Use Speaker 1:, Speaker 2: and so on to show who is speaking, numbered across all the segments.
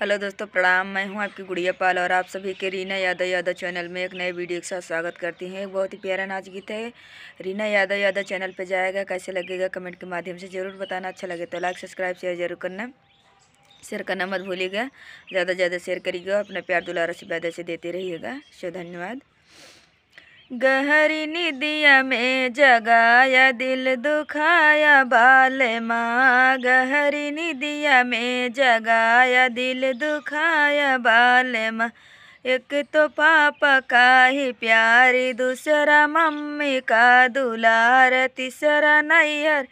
Speaker 1: hello दोस्तों प्रणाम मैं हूं आपकी गुड़िया पाल और आप सभी के रीना यादव यादव चैनल में एक नए वीडियो के साथ स्वागत करती हैं एक बहुत ही प्यारा नाच गीत है रीना यादव यादव चैनल पर जाएगा कैसे लगेगा कमेंट के माध्यम से ज़रूर बताना अच्छा लगे तो लाइक सब्सक्राइब शेयर जरूर करना शेयर करना मत भूलिएगा ज़्यादा से ज़्यादा शेयर करिएगा अपना प्यार दुलारा से से देते रहिएगा सो धन्यवाद गहरी निदिया में जगाया दिल दुखाया बाल माँ गहरी निदिया में जगाया दिल दुखाया बाल माँ एक तो पापा का ही प्यारी दूसरा मम्मी का दुलार तीसरा नैयर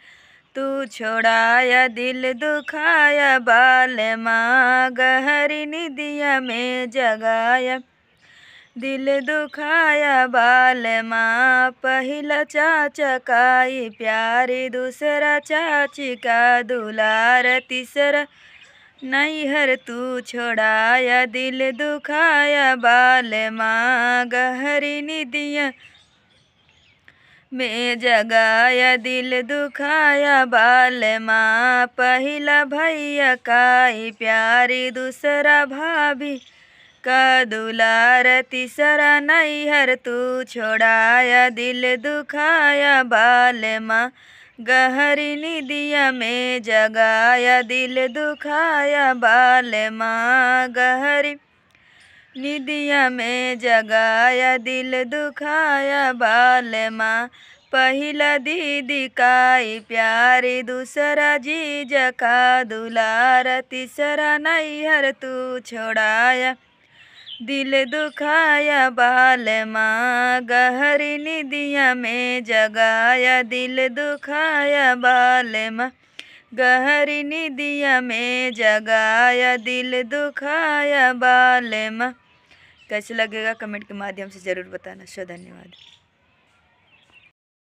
Speaker 1: तू छोड़ाया दिल दुखाया बाल माँ गहरी निदिया में जगाया दिल दुखाया बाल माँ पहला चाचा काई प्यारी दूसरा चाची का दुलार तीसरा नैहर तू छोड़ाया दिल दुखाया बाल माँ गहरी निदिया में जगाया दिल दुखाया बाल माँ पहला भैया काई प्यारी दूसरा भाभी का दुलार तीसरा नहीं हर तू छोड़ाया दिल दुखाया बाल माँ गहरी निदिया में जगाया दिल दुखाया बाल माँ गहरी निदिया में जगाया दिल दुखाया बाल माँ पहला दीदी काई प्यारी दूसरा जीजा का दुलार तीसरा नैहर तू छोड़ाया दिल दुखाया बाल माँ गहरी निधिया में जगाया दिल दुखाया बाल माँ गहरी निधिया में जगाया दिल दुखाया बाल माँ कैसे लगेगा कमेंट के माध्यम से ज़रूर बताना सो धन्यवाद